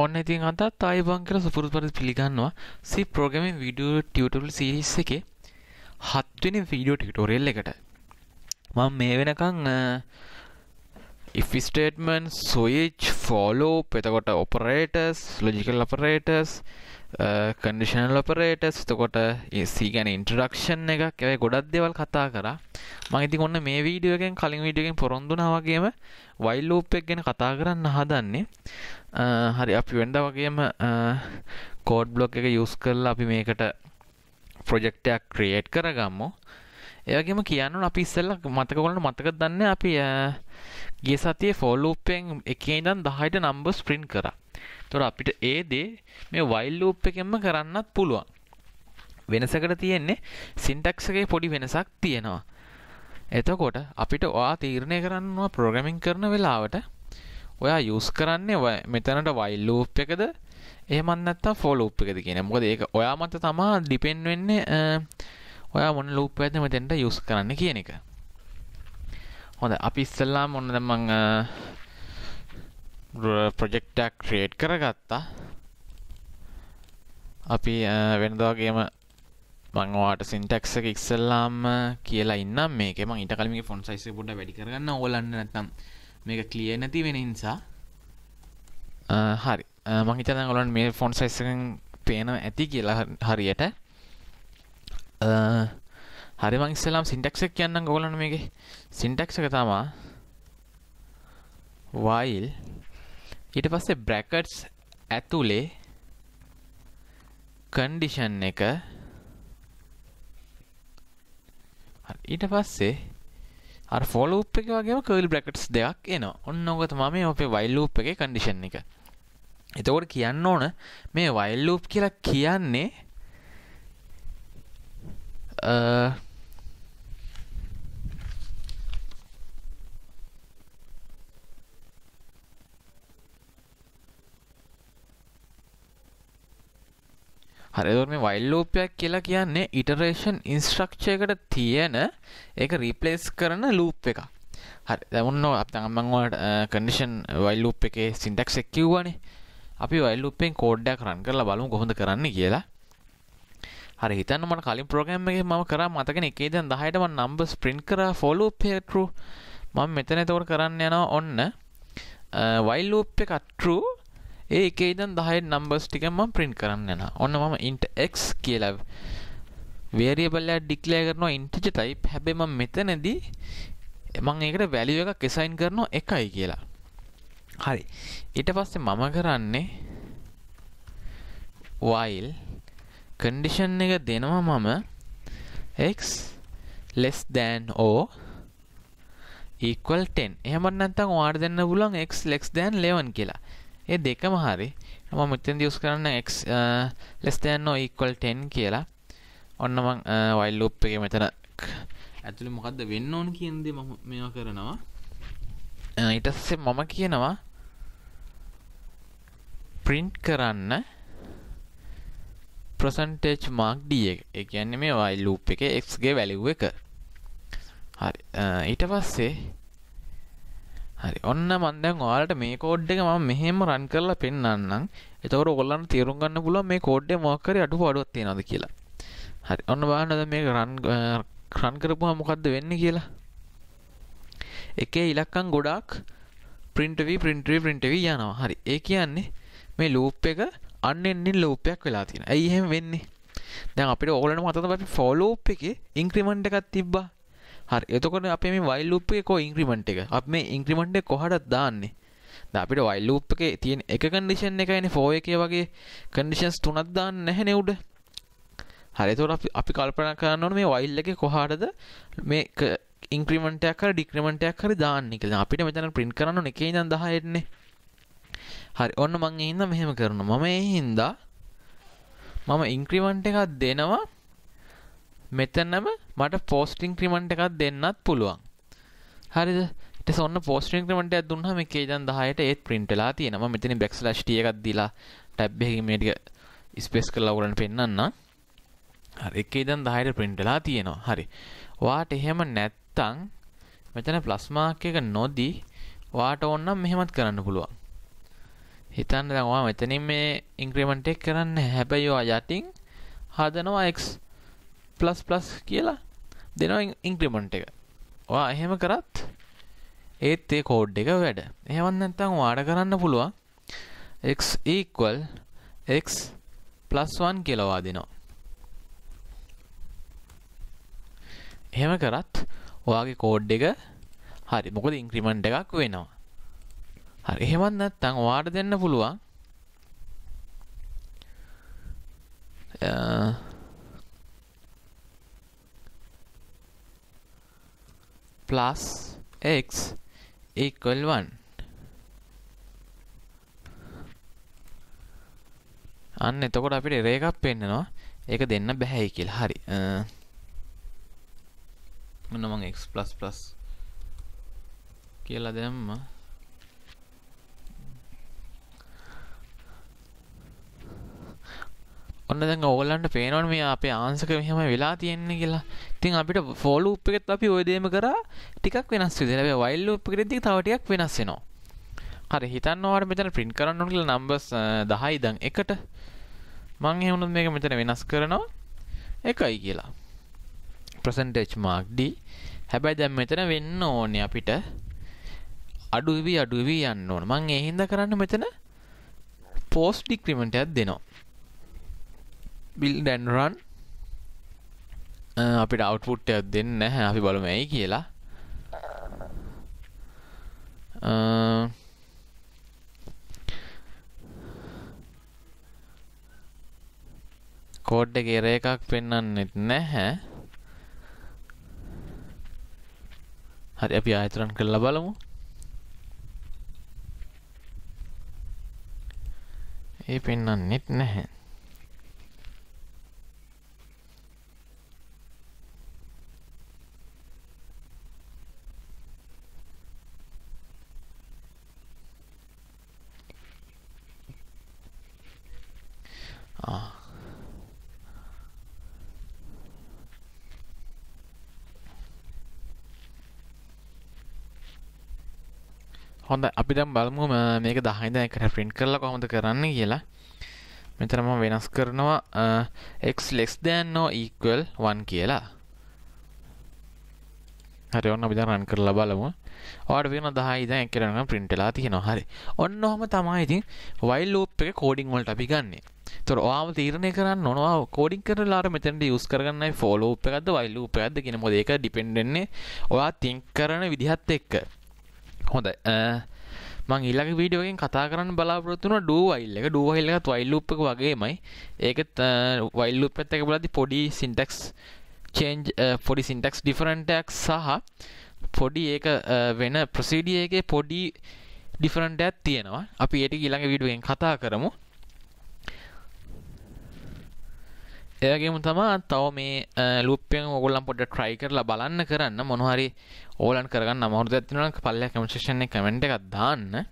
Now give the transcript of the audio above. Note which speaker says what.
Speaker 1: ඔන්න ඉතින් අදත් අයිබං කියලා සුපුරුදු පරිදි පිළිගන්නවා C programming video tutorial series එකේ 7 වෙනි video tutorial එකට. මම මේ වෙනකන් if statement switch for loop එතකොට operators logical operators කඩිෂනල් ඔපරේටස් තකොට සීගැන ඉන්ට්‍රඩක්ෂන් එකක් ඇවයි ගොඩක් දෙවල් කතා කර මහිති ඔන්න මේ වීඩියෝගෙන් කලින් විඩියගෙන් පොරොන්දුනාවගේම වයිල් ලූප්පෙක් ගැන කතා කරන්න හදන්නේ uh, හරි අපි වෙන්ඩ වගේම කෝඩ් uh, බ්ලොක් එක යුස් කරලා අපි මේකට ප්‍රොජෙක්ටයක් ක්‍රියේට් කරගම්මෝ ඒවගේම කියන්නු අපි ඉස්සල්ල මතකවලන මතක දන්න අපි uh, ගිය සතිය ෆෝල්ලූපෙන් එකේ ඉඳන් 10ට නම්බර්ස් print කරා. එතකොට අපිට ඒ දේ මේ while loop එකෙන්ම කරන්නත් පුළුවන්. වෙනසකට තියෙන්නේ syntax එකේ පොඩි වෙනසක් තියෙනවා. එතකොට අපිට ඔයා තීරණය කරන්න ප්‍රෝග්‍රෑමින් කරන වෙලාවට ඔයා යූස් කරන්නේ මෙතනට while loop එකද එහෙම නැත්නම් for loop එකද කියන. මොකද ඒක ඔයා මත තමයි depend වෙන්නේ ඔයා මොන loop එකද මෙතෙන්ට යූස් කරන්න කියන එක. හොඳ අපි ඉස්සල්ලාම ඔන්න දැන් මම ප්‍රොජෙක්ට් එකක් ක්‍රියේට් කරගත්තා. අපි වෙනදා වගේම මම ඔයාලට සින්ටැක්ස් එක ඉස්සල්ලාම කියලා ඉන්නම් මේකේ. මම ඊට කලින් මේකේ ෆොන්ට් සයිස් එක පොඩ්ඩක් වැඩි කරගන්න ඕලන්න නැත්නම් මේක ක්ලියර් නැති වෙන නිසා. හරි. මම හිතනවා දැන් ඔයාලට මේ ෆොන්ට් සයිස් එකෙන් පේනවා ඇති කියලා හරියට. හරිම ඉස්සලාම් සින්ටැක්සක් කියන්න ගොලන මේගේ සින්ටැක්ස එක තමා වයිල් ඊට පස්සේ බ්‍රැකට්ස් ඇතුලේ කන්ඩිෂන් එක ඊට පස්සේ අර ෆෝලූප් එක වගේම කර්ල් බ්‍රැකට්ස් දෙකක් එනවා ඔන්න ඕක තමයි මේ අපේ වයිල් ලූප් එකේ කන්ඩිෂන් එක එතකොට කියන්න ඕන මේ වයිල් ලූප් කියලා කියන්නේ හරිදොර මේ වයිල්ලෝපයක් කියලා කියන්නේ ඉටරේෂන් ඉන්ස්ට්‍රක්ෂයකට තියෙන ඒක රිපලේස් කරන ලූප් එක හරි දැමුන්න අපතමන්වට කඩිෂන් වයිල්ලූප් එකේ සිින්ටක් එක්කිව්වනේ අපි වයිල්ලුපෙන් කෝඩ්ඩයක් රන් කරලා බලමු කොහොඳ කරන්න කියලා හරි හිතන්න මට කලින් ප්‍රෝගම් එක ම කර මතකෙන එකේ දැන් දහයටම නම්බ ස්ප්‍රින්් කර ෆොලූ පේටරු මම මෙතන තවට කරන්න යනවා ඔන්න වයිල්ලූප් එකට්‍රූ ඒ එකේ ඉඳන් 10 නම්බර්ස් ටික මම print කරන්න යනවා ඔන්න මම int x කියලා variable එකක් declare කරනවා integer type හැබැයි මම මෙතනදී මම ඒකට value එකක් assign කරනවා 1යි කියලා හරි ඊට පස්සේ මම කරන්නේ while condition එක දෙනවා මම x less than or equal 10 එහෙම නැත්නම් ඔයාට දෙන්න පුළුවන් x less than 11 කියලා ඒ දෙකම හරි මම මෙතෙන් දියස් කරන්න x less than or equal 10 කියලා ඔන්න මං while loop එකේ මෙතන ඇතුළේ මොකද්ද වෙන්න ඕන කියන දේ මම මේවා කරනවා ඊට පස්සේ මම කියනවා print කරන්න percentage mark d එක. ඒ කියන්නේ මේ while loop එකේ x ගේ value එක. හරි ඊට පස්සේ හරි ඔන්න මන් දැන් ඔයාලට මේ කෝඩ් එක මම මෙහෙම රන් කරලා පෙන්නන්නම්. එතකොට ඔයගොල්ලන්ට තේරුම් ගන්න පුළුවන් මේ කෝඩ් එකේ මොකක් හරි අඩුපාඩුවක් තියනවද කියලා. හරි ඔන්න බලන්න දැන් මේක රන් රන් කරපුවා මොකද්ද වෙන්නේ කියලා. එකේ ඉලක්කම් ගොඩාක් print වෙවි print වෙවි print වෙවි යනවා. හරි. ඒ කියන්නේ මේ loop එක unending loop එකක් වෙලා තියෙනවා. ඇයි එහෙම වෙන්නේ? දැන් අපිට ඕගොල්ලන්ට මතකද අපි for loop එකේ increment එකක් තිබ්බා. හරි එතකොට අපේ මේ වයිල් ලූප් එකේ කො ඉන්ක්‍රිමන්ට් එක අපි මේ ඉන්ක්‍රිමන්ට් එක කොහටද දාන්නේ දැන් අපිට වයිල් ලූප් එකේ තියෙන එක කන්ඩිෂන් එකයිනේ for එකේ වගේ කන්ඩිෂන්ස් තුනක් දාන්න නැහැ නේ උඩ හරි එතකොට අපි අපි කල්පනා කරන්න ඕනේ මේ වයිල් එකේ කොහටද මේ ඉන්ක්‍රිමන්ට් එකක් හරි ඩික්‍රිමන්ට් එකක් හරි දාන්නේ කියලා අපිට මෙතන print කරන්න ඕනේ එකේ ඉඳන් 10 න්නේ හරි ඔන්න මං ඒ හින්දා මෙහෙම කරනවා මම ඒ හින්දා මම ඉන්ක්‍රිමන්ට් එකක් දෙනවා මෙතනම මට පෝස්ටිං ක්‍රිමට එකක් දෙන්නත් පුළුවන් හරිද ට ඔන්න පෝස්ටිං ක්‍රමට දුන්නහම එකේ දන් දහයට ඒත් පින්ටලා තියෙනම මෙතන බෙක්ස් ලෂ්ටිය එකක් දිලා ටැබ්බෙහිමටික ස්පෙස් කල් ලවරන් පෙන්න්න හරි එකේ දන් දහයට පින්ටලා තියෙනවා හරි වාට එහෙම නැත්තං මෙතන ප්ලස්මාක එක නොදී වාට ඔන්නම් මෙහෙමත් කරන්න පුළුවන් හිතන්න දවා මෙතනින් මේ ඉංක්‍රමෙන්ට් එක් කරන්න හැබැයිවා යටින් හදනවා එක්ස් ප්ලස් ප්ලස් කියලා දෙනවා ඉංක්‍රිමන්ට් එක වා එහෙම කරත් ඒත් ඒ කෝඩ් එක වැඩ එහෙවන් නැත්තම් වාඩ කරන්න පුළුවන් x equal x plus 1 කියලවා දෙනවා එහෙම කරත් ඔයාගේ කෝඩ් එක හරි මොකද ඉංක්‍රිමන්ට් එකක් වෙනවා හරි එහෙමත් නැත්තම් ඔයාට දෙන්න පුළුවන් plus x equal 1 අන්න එතකොට අපිට රේකක් පෙන්න්නනවා ඒක දෙන්න බැහැයි කියලා හරි මොනමං x++ කියලා දැම්ම ඔන්න දැන් ඕගලන්ට පේනවන මේ අපේ ආන්සක මෙහම වෙලා තියෙන්නේ කියලා තින් අපිට ෆෝලු උප් එකෙත් අපි ඔයදේම කර ටිකක් වෙනස් විදිහට මේ වයිල් ලූප් එකෙදි තවටියක් වෙනස් වෙනවා හරි හිතන්න ඔයාලට මෙතන print කරන්න ඕන කියලා numbers 10 ඉඳන් 1ට මම එහෙම උනොත් මේක මෙතන වෙනස් කරනවා 1යි කියලා percentage mark d හැබැයි දැන් මෙතන වෙන්න ඕනේ අපිට අඩුවවි අඩුවවී යන්න ඕන මං ඒ හින්දා කරන්න මෙතන පෝස්ට් ඩික්‍රිමෙන්ට් එකක් දෙනවා build and run අපිට අවුට්පුට් එකක් දෙන්නේ නැහැ අපි බලමු ඇයි කියලා කෝඩ් එකේ error එකක් පෙන්වන්නෙත් නැහැ හරි අපි ආයෙත් run කරලා බලමු ඒ පෙන්වන්නෙත් නැහැ 啊。හොඳ ah. අපි දැම් බලමුම මේක දහිද එකට ප්‍රින්ට් කරලා කොහොමද කරන්න කියලා මෙතරම වෙනස් කරනවා එක් ලෙස් දෑන් නෝ ඊක්වල් වන් කියලා හරි ඔන්න අපිද රන් කරලා බලමු ඔට වෙන දහයිද එකරන ප්‍රින්ටලා තියෙනවා හරි ඔන්න ඔහොම තමා ඉතින් වයිල් ලෝප් එක කෝඩිං වලට අපි ගන්නේ තොර වාම තීරණය කරන්න නොනවා කෝඩින් කරලාට මෙතැට යස් කරන්න ෆෝලෝ උපකද වයිල්ල උපකද කියෙන මොද ඒක ඩිපෙන්ඩෙන්නේ ඔයා තිං කරන විදිහත් එක්ක හොඳ මං ඉල්ලක වීඩියෝගෙන් කතා කරන්න බලාපොරොත්තුන ඩුවයිල්ල එක ඩුවහිල්ලත් වයිල්ලුප්ක වගේමයි ඒකත් වයිල්ලුප පැත්තක බලදි පොඩි සිින්ටෙක්ස් චේන්ජ් පොඩි සිින්ටෙක්ස් ඩිෆරන්ටක් සහ පොඩි ඒක වෙන ප්‍රසිඩියගේ පොඩි ඩිෆරන්ටඇත් තියෙනවා අපි ඒට ඊළඟ විඩුවෙන් කතා කරමු ඒගේම තමා තව මේ ලුපෙන් ඔගොල්ලම් පොඩ ට්‍රයි කරලා බලන්න කරන්න මොනහරි ඕලන් කරගන්න අමහුද ඇතිනක් පල්ලයක් කමශෂණය කමෙන්ට් එකක් දාන්න